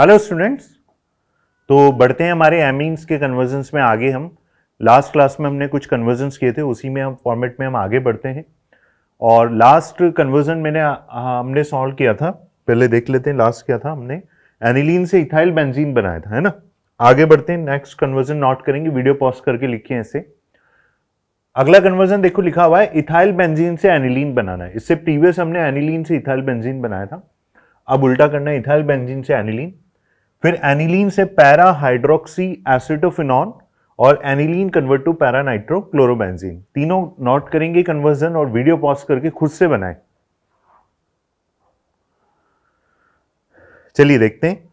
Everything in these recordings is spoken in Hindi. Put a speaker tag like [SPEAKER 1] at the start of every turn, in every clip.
[SPEAKER 1] हेलो स्टूडेंट्स तो बढ़ते हैं हमारे एमीन्स के कन्वर्जन्स में आगे हम लास्ट क्लास में हमने कुछ कन्वर्जन्स किए थे उसी में हम फॉर्मेट में हम आगे बढ़ते हैं और लास्ट कन्वर्जन मैंने हमने सॉल्व किया था पहले देख लेते हैं लास्ट क्या था हमने एनिलीन से इथाइल बेंजीन बनाया था है ना आगे बढ़ते हैं नेक्स्ट कन्वर्जन नोट करेंगे वीडियो पॉज करके लिखे ऐसे अगला कन्वर्जन देखो लिखा हुआ है इथाइल बेंजीन से एनिलीन बनाना है इससे प्रीवियस हमने एनिलीन से इथाइल बेंजीन बनाया था अब उल्टा करना है इथाइल बेंजीन से एनिलीन फिर एनिलीन से पैरा हाइड्रोक्सी एसिटोफिनॉन और aniline convert to para nitro chlorobenzene तीनों नोट करेंगे कन्वर्जन और वीडियो पॉज करके खुद से बनाए चलिए देखते हैं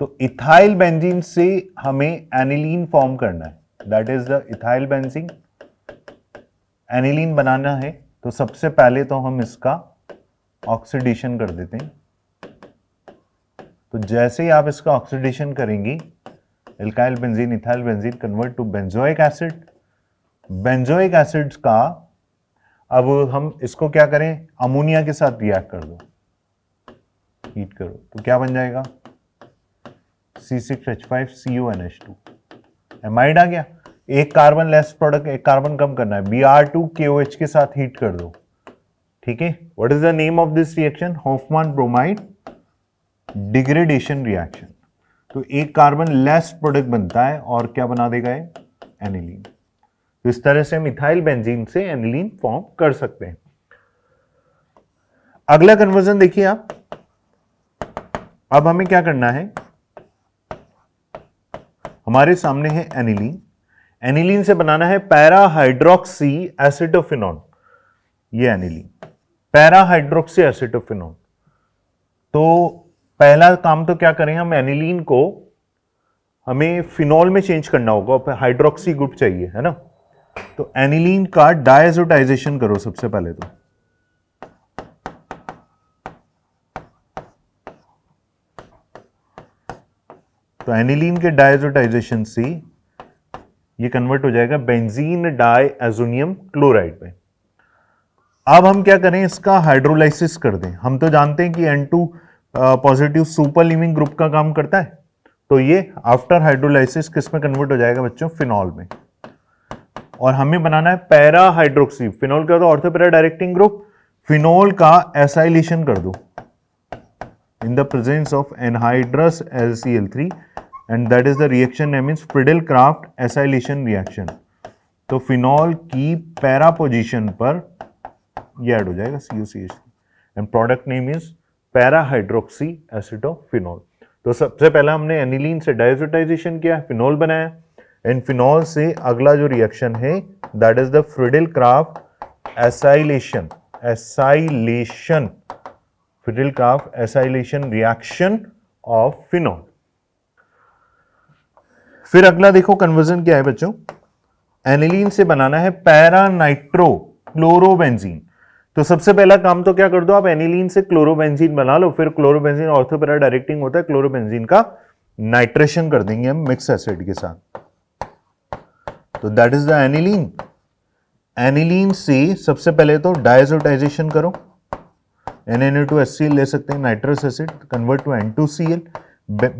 [SPEAKER 1] तो इथाइल बेंजीन से हमें एनिलीन फॉर्म करना है that is the ethyl benzene aniline बनाना है तो सबसे पहले तो हम इसका ऑक्सीडेशन कर देते हैं तो जैसे ही आप इसका ऑक्सीडेशन करेंगी alkyl benzene ethyl benzene convert to benzoic acid benzoic acid का अब हम इसको क्या करें अमोनिया के साथ रिएक्ट कर दो हीट करो तो क्या बन जाएगा C6H5CONH2 एमाइड आ गया एक कार्बन लेस प्रोडक्ट एक कार्बन कम करना है बी आर टू के ओ एच के साथ हीट कर दो ठीक है what is the name of this reaction Hofmann bromide degradation reaction तो एक कार्बन लेस प्रोडक्ट बनता है और क्या बना देगा एनिलीन तो इस तरह से हम इथाइल बेंजीन से एनिलीन फॉर्म कर सकते हैं अगला कन्वर्जन देखिए आप अब हमें क्या करना है हमारे सामने है एनिलीन एनिलीन से बनाना है पैराहाइड्रोक्सी एसिटोफिनॉन ये एनिलीन पैराहाइड्रोक्सी एसिडोफिन तो पहला काम तो क्या करें हम एनिलीन को हमें फिनॉल में चेंज करना होगा हाइड्रोक्सी ग्रुप चाहिए है ना तो एनिलीन का डायजोटाइजेशन करो सबसे पहले तो तो एनिलीन के डायजोटाइजेशन से ये कन्वर्ट हो जाएगा बेंजीन डाई एजोनियम क्लोराइड में अब हम क्या करें इसका हाइड्रोलाइसिस कर दें हम तो जानते हैं कि N two positive super leaving group का काम करता है तो ये आफ्टर हाइड्रोलाइसिस किस में कन्वर्ट हो जाएगा बच्चों फिनॉल में और हमें बनाना है पैरा हाइड्रोक्सी फिनॉल का तो ऑर्थोपेरा डायरेक्टिंग ग्रुप फिनॉल का एसाइलेशन कर दो in the presence of anhydrous L C L three and that is the reaction name is friedel Crafts acylation reaction तो फिनॉल की पैरा पोजिशन पर यह ऐड हो जाएगा C U C H and product name is para hydroxy acetophenone तो सबसे पहला हमने एनिलीन से डाइजोटाइजेशन किया फिनॉल बनाया एंड फिनॉल से अगला जो रिएक्शन है that is the Friedel Craft acylation acylation Friedel Craft acylation reaction of phenol फिर अगला देखो कन्वर्जन क्या है बच्चों एनिलीन से बनाना है पैरा नाइट्रो क्लोरोबेंजीन तो सबसे पहला काम तो क्या कर दो आप एनिलीन से क्लोरोबेंजीन बना लो फिर क्लोरोबेंजीन ऑर्थोपेरा डायरेक्टिंग होता है क्लोरोबेंजीन का नाइट्रेशन कर देंगे हम मिक्स एसिड के साथ तो that is the aniline aniline से सबसे पहले तो डायजोटाइजेशन करो एल ले सकते हैं nitrous acid convert to N two C L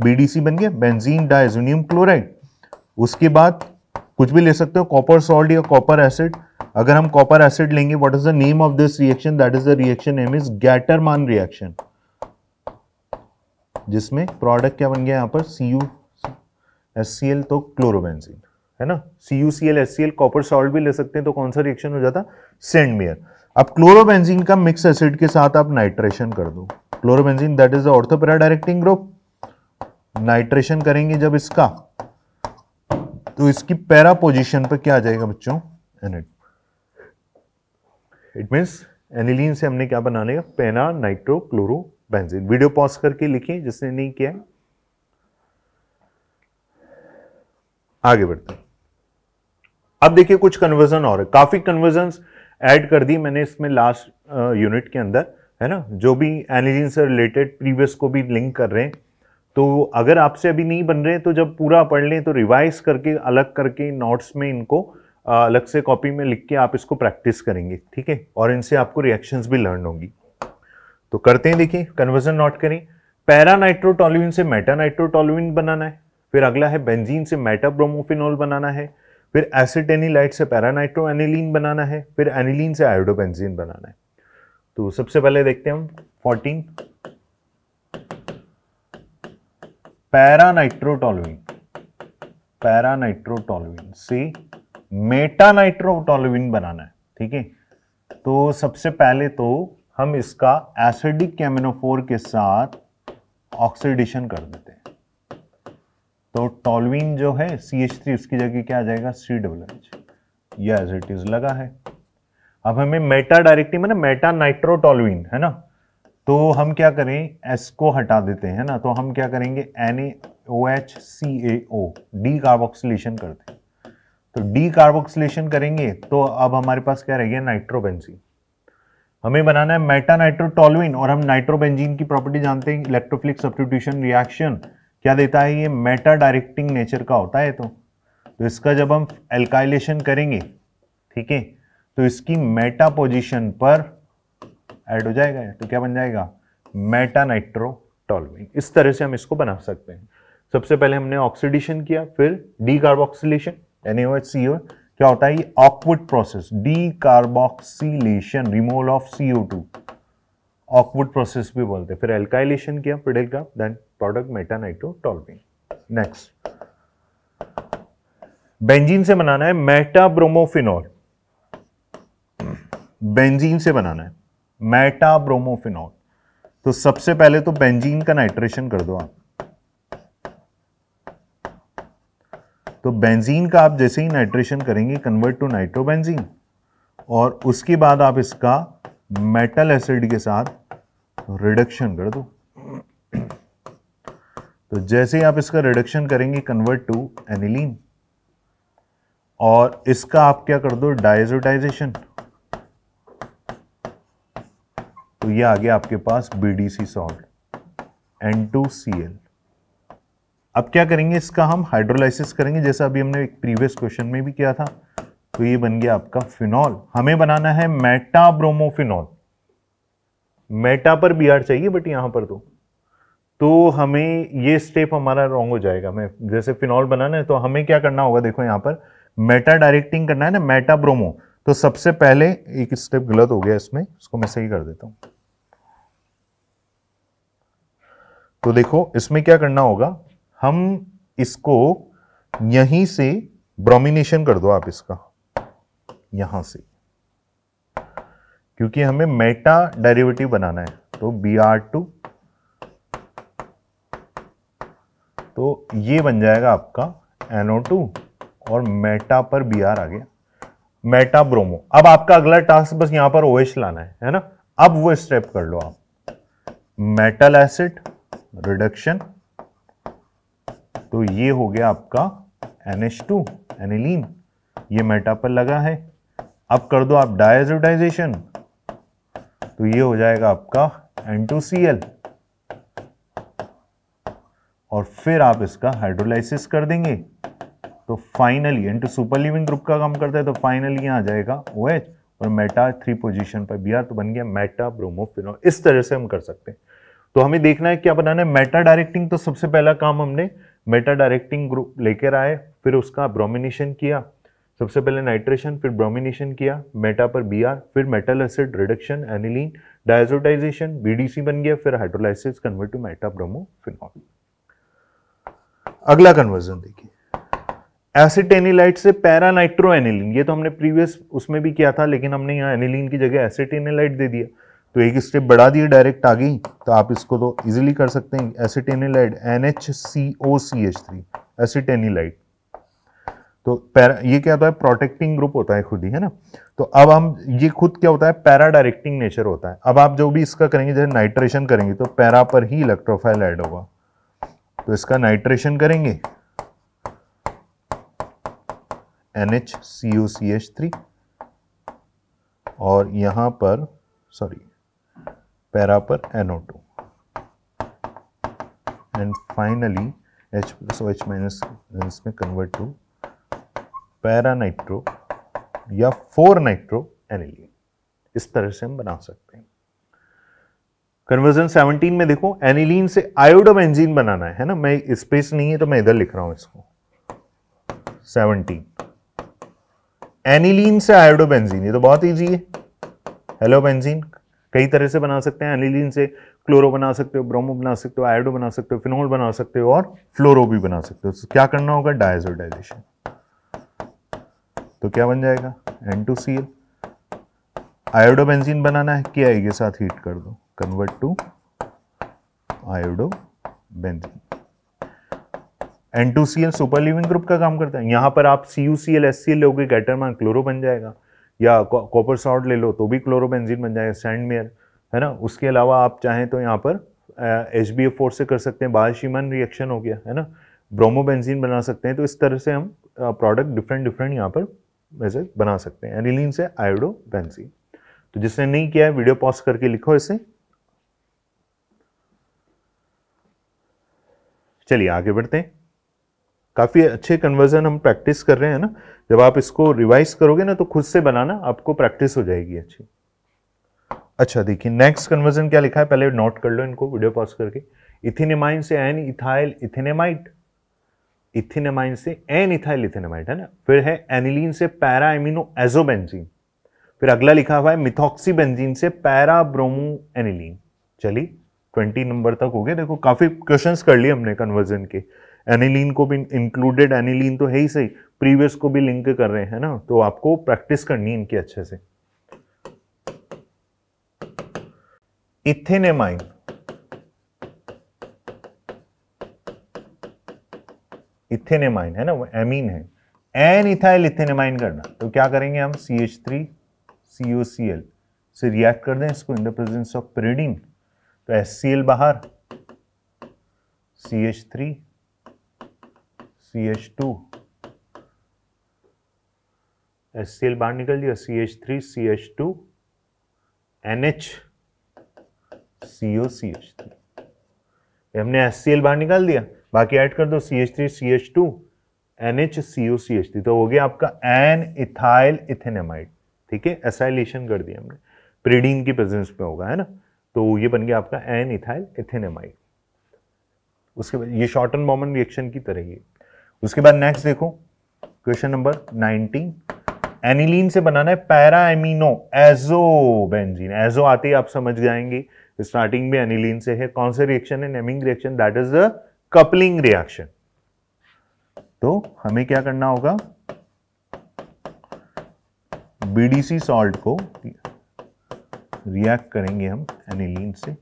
[SPEAKER 1] B D C बन गया बेंजीन डाइजोनियम क्लोराइड उसके बाद कुछ भी ले सकते हो कॉपर सॉल्ट या कॉपर एसिड अगर हम कॉपर एसिड लेंगे what is the name of this reaction that is the reaction name is Gattermann reaction जिसमें प्रोडक्ट क्या बन गया यहां पर C U S C L तो क्लोरोबेंजीन है ना C U C L S C L copper salt भी ले सकते हैं तो कौन सा रिएक्शन हो जाता सेंडमियर अब क्लोरोबेंजीन का मिक्स एसिड के साथ आप नाइट्रेशन कर दो chlorobenzene that is the ortho para directing group nitration करेंगे जब इसका तो इसकी पैरा पोजिशन पर क्या आ जाएगा बच्चों एनिड इट मीन्स एनिलीन से हमने क्या बनाने का पेना nitro chloro benzene video pause करके लिखिए जिसने नहीं किया है आगे बढ़ते हैं अब देखिए कुछ कन्वर्जन और है काफी कन्वर्जन ऐड कर दी मैंने इसमें लास्ट यूनिट uh, के अंदर है ना जो भी एनिलीन से रिलेटेड प्रीवियस को भी लिंक कर रहे हैं तो अगर आपसे अभी नहीं बन रहे तो जब पूरा पढ़ लें तो रिवाइज करके अलग करके नोट्स में इनको अलग से कॉपी में लिख के आप इसको प्रैक्टिस करेंगे ठीक है और इनसे आपको रिएक्शंस भी लर्न होंगी तो करते हैं देखिए कन्वर्जन नोट करें पैरा नाइट्रोटोलुइन से मेटा नाइट्रोटोलुइन बनाना है फिर अगला है बेंजीन से मेटा ब्रोमोफिनोल बनाना है फिर एसिड एनिलाइट से पैरानाइट्रो एनिलीन बनाना है फिर एनिलीन से आयोडोबेंजीन बनाना है तो सबसे पहले देखते हैं हम फोर्टीन पैरा पैरानाइट्रोटोलुइन से मेटानाइट्रोटोलुइन बनाना है ठीक है तो सबसे पहले तो हम इसका एसिडिक कैमिनोफोर के साथ ऑक्सीडेशन कर देते हैं तो टॉलविन जो है सी एच थ्री उसकी जगह क्या आ जाएगा सी डबल एच ये एज इट इज लगा है अब हमें मेटा डायरेक्टली मैंने मेटा नाइट्रोटोलविन है ना तो हम क्या करें एस को हटा देते हैं ना तो हम क्या करेंगे N A O H C A O decarboxylation करते हैं तो डी कार्बोक्सिलेशन करेंगे तो अब हमारे पास क्या रहेगा नाइट्रोबेंजीन हमें बनाना है मेटा नाइट्रोटोलविन और हम नाइट्रोबेंजीन की प्रॉपर्टी जानते हैं इलेक्ट्रोफिलिक सब्सटीट्यूशन रिएक्शन क्या देता है ये मेटा डायरेक्टिंग नेचर का होता है तो तो इसका जब हम एल्काइलेशन करेंगे ठीक है तो इसकी मेटा पोजिशन पर ऐड हो जाएगा तो क्या बन जाएगा मेटानाइट्रोटोलुइन इस तरह से हम इसको बना सकते हैं सबसे पहले हमने ऑक्सीडेशन किया फिर डी कार्बोक्सीलेशन NaOH क्या होता है ये Oakwood process decarboxylation removal of CO two Oakwood process भी बोलते हैं फिर एल्काइलेशन किया का then product meta nitrotoluene next benzene से बनाना है मेटाब्रोमोफिनॉल बेंजीन से बनाना है मेटा ब्रोमोफिनॉल तो सबसे पहले तो बेंजीन का नाइट्रेशन कर दो आप तो बेंजीन का आप जैसे ही नाइट्रेशन करेंगे कन्वर्ट टू नाइट्रोबेंजीन और उसके बाद आप इसका मेटल एसिड के साथ रिडक्शन कर दो तो जैसे ही आप इसका रिडक्शन करेंगे कन्वर्ट टू एनिलीन और इसका आप क्या कर दो डायजोटाइजेशन तो ये आ गया आपके पास B D C salt N two C L अब क्या करेंगे इसका हम हाइड्रोलाइसिस करेंगे जैसा अभी हमने एक प्रीवियस क्वेश्चन में भी किया था तो ये बन गया आपका फिनॉल हमें बनाना है मेटाब्रोमोफिनॉल मेटा पर बी आर चाहिए बट यहां पर तो तो हमें ये स्टेप हमारा रॉन्ग हो जाएगा मैं जैसे फिनॉल बनाना है तो हमें क्या करना होगा देखो यहां पर मेटा डायरेक्टिंग करना है ना मेटा ब्रोमो तो सबसे पहले एक स्टेप गलत हो गया इसमें इसको मैं सही कर देता हूं तो देखो इसमें क्या करना होगा हम इसको यहीं से ब्रोमिनेशन कर दो आप इसका यहां से क्योंकि हमें मेटा डेरिवेटिव बनाना है तो बी आर टू तो ये बन जाएगा आपका एनओ टू और मेटा पर बी आर आ गया मेटा ब्रोमो अब आपका अगला टास्क बस यहां पर ओएच लाना है है ना अब वो स्टेप कर लो आप मेटल एसिड रिडक्शन तो ये हो गया आपका NH2 एनिलीन e ये मेटा पर लगा है अब कर दो आप डायजोडाइजेशन तो ये हो जाएगा आपका N2Cl और फिर आप इसका हाइड्रोलाइसिस कर देंगे तो finally N two super leaving group का काम करता है तो फाइनली यहां आ जाएगा ओ OH और मेटा थ्री पोजीशन पर बी तो बन गया मेटा ब्रोमोफिनोल इस तरह से हम कर सकते हैं तो हमें देखना है क्या बनाना है मेटा डायरेक्टिंग तो सबसे पहला काम हमने मेटा डायरेक्टिंग ग्रुप लेकर आए फिर उसका ब्रोमिनेशन किया सबसे पहले नाइट्रेशन फिर ब्रोमिनेशन किया मेटा पर बी फिर metal acid reduction aniline diazotization BDC बन गया फिर hydrolysis convert to meta bromo phenol अगला कन्वर्जन देखिए एसिड एनिलाइट से नाइट्रो एनिलीन ये तो हमने प्रीवियस उसमें भी किया था लेकिन हमने यहाँ एनिलीन की जगह एसिड एनिलाइट दे दिया तो एक स्टेप बढ़ा दिए डायरेक्ट आगे गई तो आप इसको तो इजीली कर सकते हैं acetanilide N H C O C H three acetanilide तो ये क्या होता है प्रोटेक्टिंग ग्रुप होता है खुद ही है ना तो अब हम ये खुद क्या होता है पैरा डायरेक्टिंग नेचर होता है अब आप जो भी इसका करेंगे जैसे नाइट्रेशन करेंगे तो पैरा पर ही इलेक्ट्रोफाइल ऐड होगा तो इसका नाइट्रेशन करेंगे N H C O C H three और यहां पर sorry para per NO2 and finally H O H minus लेंस में कन्वर्ट टू पैरा नाइट्रो या फोर नाइट्रो aniline इस तरह से हम बना सकते हैं कन्वर्जन 17 में देखो एनिलीन e से आयोडम एंजीन बनाना है, है ना मैं स्पेस नहीं है तो मैं इधर लिख रहा हूं इसको 17 एनिलीन e से आयोडो बेंजीन ये तो बहुत इजी है हेलो बेंजीन कई तरह से बना सकते हैं एनिलीन से क्लोरो बना सकते हो ब्रोमो बना सकते हो आयोडो बना सकते हो फिनोल बना सकते हो और फ्लोरो भी बना सकते हो तो क्या करना होगा डायजोडाइजेशन तो क्या बन जाएगा N two C L iodobenzene बनाना है क्या के साथ हीट कर दो convert to iodo benzene N two C L super leaving group का काम करता है यहां पर आप C U C L S C L लोगे कैटरमान क्लोरो बन जाएगा या कॉपर सॉल्ट ले लो तो भी क्लोरोबेंजीन बन जाएगा सैंड मेयर है ना उसके अलावा आप चाहें तो यहाँ पर एच बी एफ फोर से कर सकते हैं बालशीमन रिएक्शन हो गया है ना ब्रोमोबेंजीन बना सकते हैं तो इस तरह से हम प्रोडक्ट डिफरेंट डिफरेंट यहाँ पर वैसे बना सकते हैं एनिलीन से आयोडो बेंजीन तो जिसने नहीं किया है वीडियो पॉज करके लिखो इसे चलिए आगे बढ़ते हैं काफ़ी अच्छे कन्वर्जन हम प्रैक्टिस कर रहे हैं ना जब आप इसको रिवाइज करोगे ना तो खुद से बनाना आपको प्रैक्टिस हो जाएगी अच्छी अच्छा देखिए नेक्स्ट कन्वर्जन क्या लिखा है पहले नोट कर लो इनको वीडियो पॉज करके इथिनेमाइन से एन इथाइल इथिनेमाइट इथिनेमाइन से एन इथाइल इथिनेमाइट है ना फिर है एनिलीन से पैरा एमिनो एजोबेंजीन फिर अगला लिखा हुआ है मिथॉक्सी बेंजीन से पैरा ब्रोमो एनिलीन चलिए ट्वेंटी नंबर तक हो गया देखो काफ़ी क्वेश्चंस कर लिए हमने कन्वर्जन के एनिलीन को भी इंक्लूडेड एनिलीन तो है ही सही प्रीवियस को भी लिंक कर रहे हैं ना तो आपको प्रैक्टिस करनी इनकी अच्छे से इथेनेमाइन इथेनेमाइन है ना वो एमीन है एन इथाइल इथेनेमाइन करना तो क्या करेंगे हम C H three C O C L से रिएक्ट कर दें इसको in the presence of pyridine तो एस सी एल बाहर C H three C H two S C L बाहर निकल दिया C H three C H two N H C O C H three हमने एस सी एल बाहर निकाल दिया बाकी ऐड कर दो C H three C H two N H C O C H three तो हो गया आपका एन इथाइल इथेनेमाइड ठीक है एसाइलेशन कर दिया हमने प्रीडीन की प्रेजेंस में होगा है ना तो ये बन गया आपका एन इथाइल इथेनेमाइड उसके बाद ये शॉर्ट एंड बॉमन रिएक्शन की तरह ही है उसके बाद नेक्स्ट देखो क्वेश्चन नंबर 19 एनिलीन से बनाना है para amino azo benzene azo आते ही आप समझ जाएंगे स्टार्टिंग में एनिलीन से है कौन से रिएक्शन है naming reaction that is the coupling reaction तो हमें क्या करना होगा बीडीसी सॉल्ट को रिएक्ट करेंगे हम एनिलीन से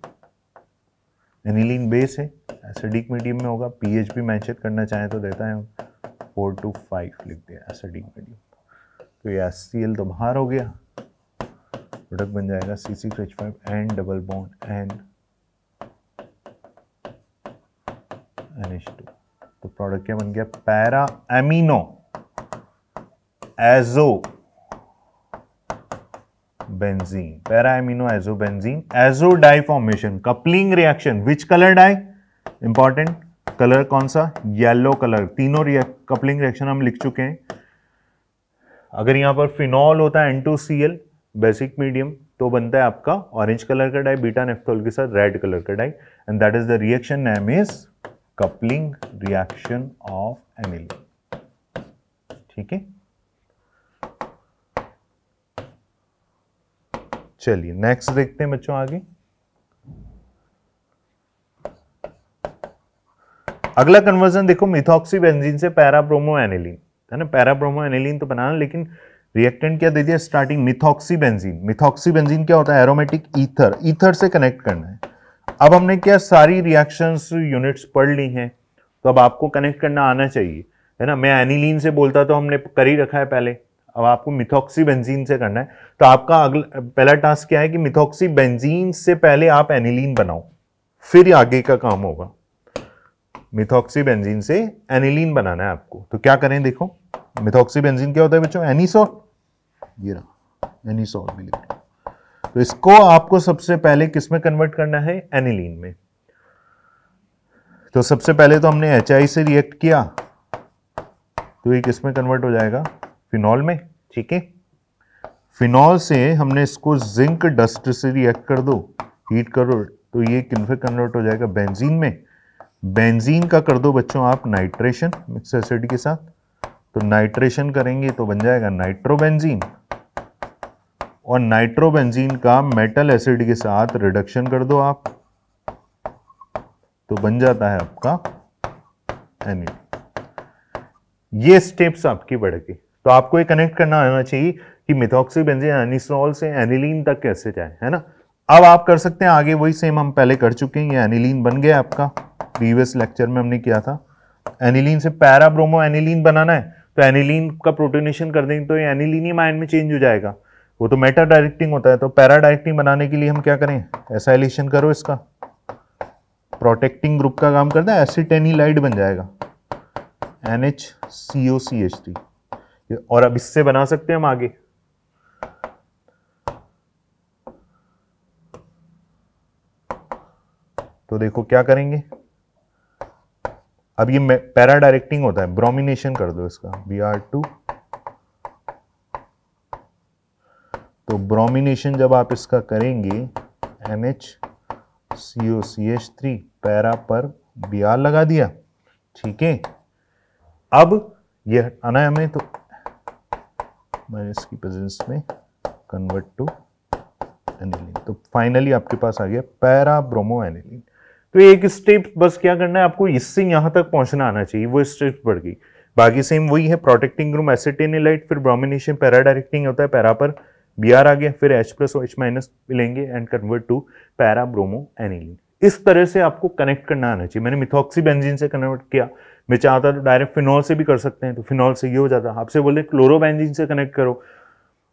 [SPEAKER 1] एनिलीन बेस है एसिडिक मीडियम में होगा पीएच भी मैंशन करना चाहें तो देता है हम फोर टू फाइव लिख दिया एसिडिक मीडियम तो ये एस तो बाहर हो गया प्रोडक्ट बन जाएगा C C H five N double bond N N H two तो प्रोडक्ट क्या बन गया para amino azo benzene para amino azo benzene azo dye formation coupling reaction which color dye important color कौन सा येलो कलर तीनों कपलिंग रिएक्शन हम लिख चुके हैं अगर यहां पर फिनॉल होता है N two C L basic medium तो बनता है आपका ऑरेंज कलर का डाई बीटा नेफ्टोल के साथ रेड कलर का dye and that is the reaction name is coupling reaction of aniline ठीक है चलिए नेक्स्ट देखते हैं बच्चों आगे अगला कन्वर्जन देखो मिथॉक्सी बेंजीन से पैराब्रोमो एनिलीन है ना पैराब्रोमो एनिलीन तो बनाना लेकिन रिएक्टेंट क्या दे दिया starting methoxy benzene methoxy benzene क्या होता है एरोमेटिक ईथर ईथर से कनेक्ट करना है अब हमने क्या सारी रिएक्शंस यूनिट्स पढ़ ली हैं तो अब आपको कनेक्ट करना आना चाहिए है ना मैं एनिलीन से बोलता तो हमने कर ही रखा है पहले अब आपको मिथोक्सी बेंजीन से करना है तो आपका अगला पहला टास्क क्या है कि मिथोक्सी बेंजीन से पहले आप एनिलीन बनाओ फिर आगे का काम होगा मिथोक्सी बेंजीन से एनिलीन बनाना है आपको तो क्या करें देखो मिथोक्सी बेंजीन क्या होता है बच्चों एनिसॉल ये रहा एनिसॉल भी लिख तो इसको आपको सबसे पहले किस में कन्वर्ट करना है एनिलीन में तो सबसे पहले तो हमने एच से रिएक्ट किया तो ये किस में कन्वर्ट हो जाएगा फिनॉल में ठीक है फिनॉल से हमने इसको जिंक डस्ट से रिएक्ट कर दो हीट करो तो ये किनफे कन्वर्ट हो जाएगा बेंजीन में बेंजीन का कर दो बच्चों आप नाइट्रेशन मिक्स एसिड के साथ तो नाइट्रेशन करेंगे तो बन जाएगा नाइट्रोबेंजीन और नाइट्रोबेंजीन का मेटल एसिड के साथ रिडक्शन कर दो आप तो बन जाता है आपका एनिड ये स्टेप्स आपकी बढ़ गई तो आपको ये कनेक्ट करना आना चाहिए कि मिथॉक्सी बेंजीन से एनिलीन तक कैसे जाए है ना अब आप कर सकते हैं आगे वही सेम हम पहले कर चुके हैं ये एनिलीन बन गया आपका प्रीवियस लेक्चर में हमने किया था एनिलीन से पैराब्रोमो एनिलीन बनाना है तो एनिलीन का प्रोटोनेशन कर देंगे तो ये एनिलीन ही माइंड में चेंज हो जाएगा वो तो मेटा डायरेक्टिंग होता है तो पैरा डायरेक्टिंग बनाने के लिए हम क्या करें एसाइलेशन करो इसका प्रोटेक्टिंग ग्रुप का काम करता है एसिटेनिलाइड बन जाएगा N H C O C H T और अब इससे बना सकते हैं हम आगे तो देखो क्या करेंगे अब ये पैरा डायरेक्टिंग होता है ब्रोमिनेशन कर दो इसका बी आर टू तो ब्रोमिनेशन जब आप इसका करेंगे N H C O C H three para पर बी आर लगा दिया ठीक है अब यह अनायम है हमें तो माइनस की प्रेजेंस में कन्वर्ट टू एनिलीन तो फाइनली आपके पास आ गया पैरा ब्रोमो एनिलीन तो एक स्टेप बस क्या करना है आपको इससे यहां तक पहुंचना आना चाहिए वो स्टेप बढ़ गई बाकी सेम वही है प्रोटेक्टिंग रूम एसिटेनिलाइट फिर ब्रोमिनेशन पैरा डायरेक्टिंग होता है पैरा पर बी आर आ गया फिर एच प्लस एच माइनस लेंगे and convert to para bromo aniline इस तरह से आपको कनेक्ट करना आना चाहिए मैंने मिथॉक्सी बेंजीन से कन्वर्ट किया मैं चाहता तो डायरेक्ट फिनॉल से भी कर सकते हैं तो फिनॉल से ये हो जाता आपसे बोले क्लोरोबेंजीन से कनेक्ट करो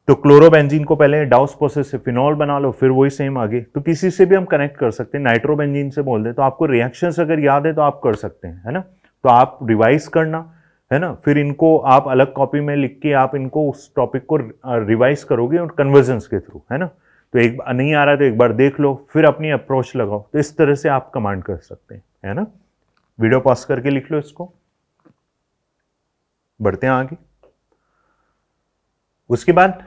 [SPEAKER 1] तो क्लोरोबेंजीन को पहले डाउस प्रोसेस से फिनॉल बना लो फिर वही सेम आगे तो किसी से भी हम कनेक्ट कर सकते हैं नाइट्रोबेंजीन से बोल दें तो आपको रिएक्शंस अगर याद है तो आप कर सकते हैं है ना तो आप रिवाइज करना है ना फिर इनको आप अलग कॉपी में लिख के आप इनको उस टॉपिक को रिवाइज करोगे और कन्वर्जेंस के थ्रू है ना तो एक नहीं आ रहा तो एक बार देख लो फिर अपनी अप्रोच लगाओ तो इस तरह से आप कमांड कर सकते हैं है ना वीडियो पास करके लिख लो इसको बढ़ते हैं आगे उसके बाद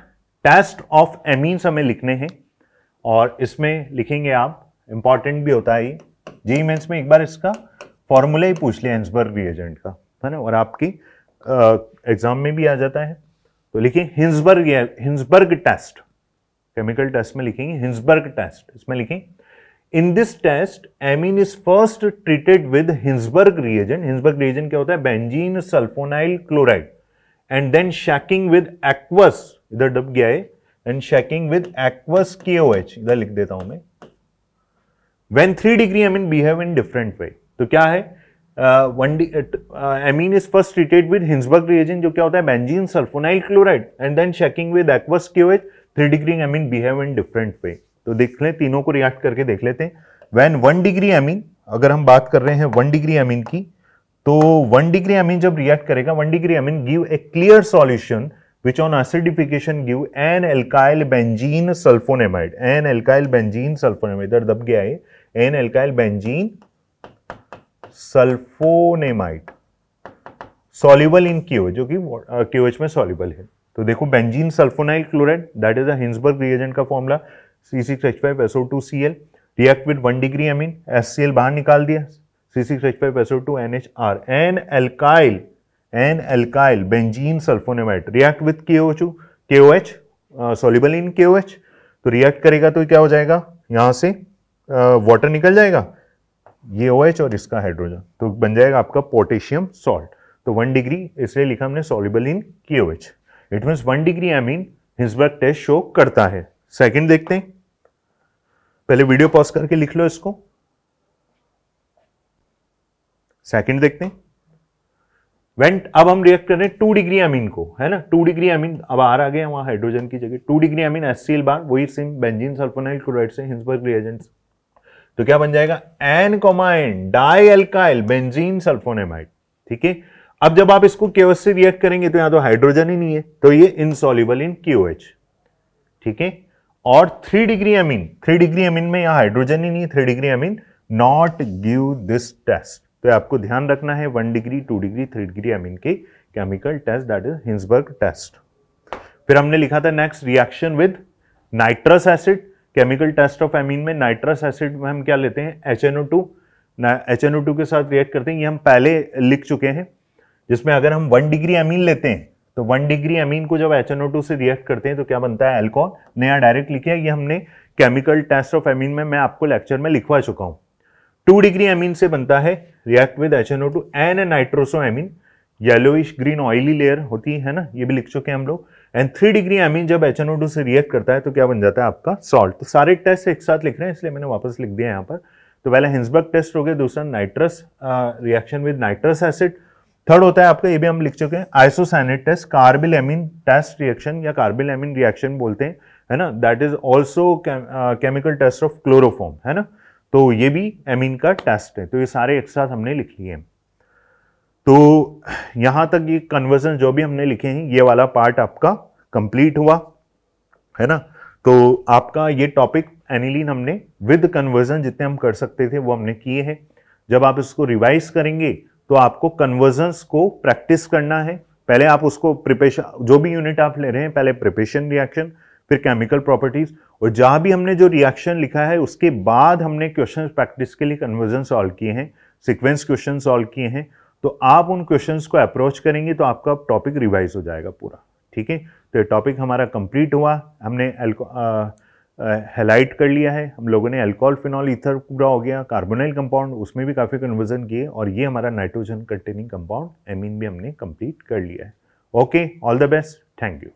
[SPEAKER 1] टेस्ट ऑफ एमीन्स हमें लिखने हैं और इसमें लिखेंगे आप इंपॉर्टेंट भी होता है ये जी मेन्स में एक बार इसका फॉर्मूला ही पूछ लिया हिंसबर्ग रिएजेंट का है ना और आपकी एग्जाम में भी आ जाता है तो लिखिए Hinsberg Hinsberg test chemical test में लिखेंगे हिंसबर्ग टेस्ट इसमें लिखेंगे in this test amine is first treated with Hinsberg reagent Hinsberg reagent क्या होता है benzene sulphonyl chloride and then shaking with aqueous इधर डब गया है एंड शैकिंग विद एक्वस के ओ एच इधर लिख देता हूं मैं when three degree amine behave in different way तो क्या है amine is first treated with Hinsberg reagent जो क्या होता है benzene sulphonyl chloride and then shaking with aqueous के three degree amine behave in different way तो देख लें तीनों को रिएक्ट करके देख लेते हैं वैन वन डिग्री एमीन अगर हम बात कर रहे हैं वन डिग्री एमीन की तो वन डिग्री एमीन जब रिएक्ट करेगा one degree amine give a clear solution which on acidification give N alkyl benzene sulphonamide N alkyl benzene sulphonamide इधर दब गया है N alkyl benzene sulphonamide soluble in क्यू जो कि क्यूएच uh, में सॉल्यूबल है तो देखो benzene sulphonyl chloride that is a Hinsberg reagent का formula C C six H five SO two L react with one degree S C L बाहर निकाल दिया C six H five SO two N H alkyl N alkyl benzene sulphonamide react with K K O H O H soluble in K O H तो रिएक्ट करेगा तो क्या हो जाएगा यहाँ से वाटर uh, निकल जाएगा ये ओ एच और इसका हाइड्रोजन तो बन जाएगा आपका पोटेशियम सॉल्ट तो वन डिग्री इसलिए लिखा हमने soluble in K O H it means one degree I mean Hinsberg test show करता है सेकंड देखते हैं पहले वीडियो पॉज करके लिख लो इसको सेकंड देखते हैं वेंट अब हम रिएक्ट कर रहे हैं टू डिग्री अमीन को है ना टू डिग्री अमीन अब आर आ गया वहां हाइड्रोजन की जगह टू डिग्री अमीन एस बार वही सिम बेंजीन सल्फोनाइल क्लोराइड से हिंसबर्ग रिएजेंट्स तो क्या बन जाएगा एन कोमाइन डाई एल्काइल बेंजीन सल्फोनेमाइड ठीक है अब जब आप इसको केओएच से रिएक्ट करेंगे तो यहां तो हाइड्रोजन ही नहीं है तो ये इनसॉल्यूबल इन क्यूएच ठीक है और three degree amine three degree amine में यहां हाइड्रोजन ही नहीं three degree amine not give this test तो आपको ध्यान रखना है one degree two degree three degree amine के chemical test that is Hinsberg test फिर हमने लिखा था next reaction with nitrous acid chemical test of amine में नाइट्रस एसिड में हम क्या लेते हैं H N O two H N O to के साथ रिएक्ट करते हैं ये हम पहले लिख चुके हैं जिसमें अगर हम वन डिग्री एमीन लेते हैं तो वन डिग्री अमीन को जब एच टू से रिएक्ट करते हैं तो क्या बनता है एल्कोहल नया डायरेक्ट लिखे ये हमने केमिकल टेस्ट ऑफ एमीन में मैं आपको लेक्चर में लिखवा चुका हूं टू डिग्री अमीन से बनता है react with H N O two a nitroso amine yellowish green oily layer होती है ना ये भी लिख चुके हैं हम लोग एंड थ्री डिग्री एमीन जब एच टू से रिएक्ट करता है तो क्या बन जाता है आपका सॉल्ट तो सारे टेस्ट एक साथ लिख रहे हैं इसलिए मैंने वापस लिख दिया यहाँ पर तो पहले हिंसबर्ग टेस्ट हो गया दूसरा nitrous reaction with nitrous acid third होता है आपका ये भी हम लिख चुके हैं isocyanate test carbylamine test reaction या कार्बिल एमिन रिएक्शन बोलते हैं है ना that is also chemical test of chloroform है ना तो ये भी एमिन का टेस्ट है तो ये सारे एक साथ हमने लिख लिए तो यहां तक ये कन्वर्जन जो भी हमने लिखे हैं ये वाला पार्ट आपका कंप्लीट हुआ है ना तो आपका ये टॉपिक एनिलीन हमने विद कन्वर्जन जितने हम कर सकते थे वो हमने किए हैं जब आप इसको रिवाइज करेंगे तो आपको कन्वर्जन्स को प्रैक्टिस करना है पहले आप उसको प्रिपेशन जो भी यूनिट आप ले रहे हैं पहले प्रिपेशन रिएक्शन फिर केमिकल प्रॉपर्टीज और जहां भी हमने जो रिएक्शन लिखा है उसके बाद हमने क्वेश्चन प्रैक्टिस के लिए कन्वर्जन सॉल्व किए हैं सिक्वेंस क्वेश्चन सॉल्व किए हैं तो आप उन क्वेश्चन को अप्रोच करेंगे तो आपका टॉपिक रिवाइज हो जाएगा पूरा ठीक है तो ये टॉपिक हमारा कंप्लीट हुआ हमने हेलाइट कर लिया है हम लोगों ने अल्कोहल फिनॉल ईथर पूरा हो गया कार्बोनाइल कंपाउंड उसमें भी काफ़ी कन्वर्जन किए और ये हमारा नाइट्रोजन कंटेनिंग कंपाउंड एमीन भी हमने कंप्लीट कर लिया है okay all the best thank you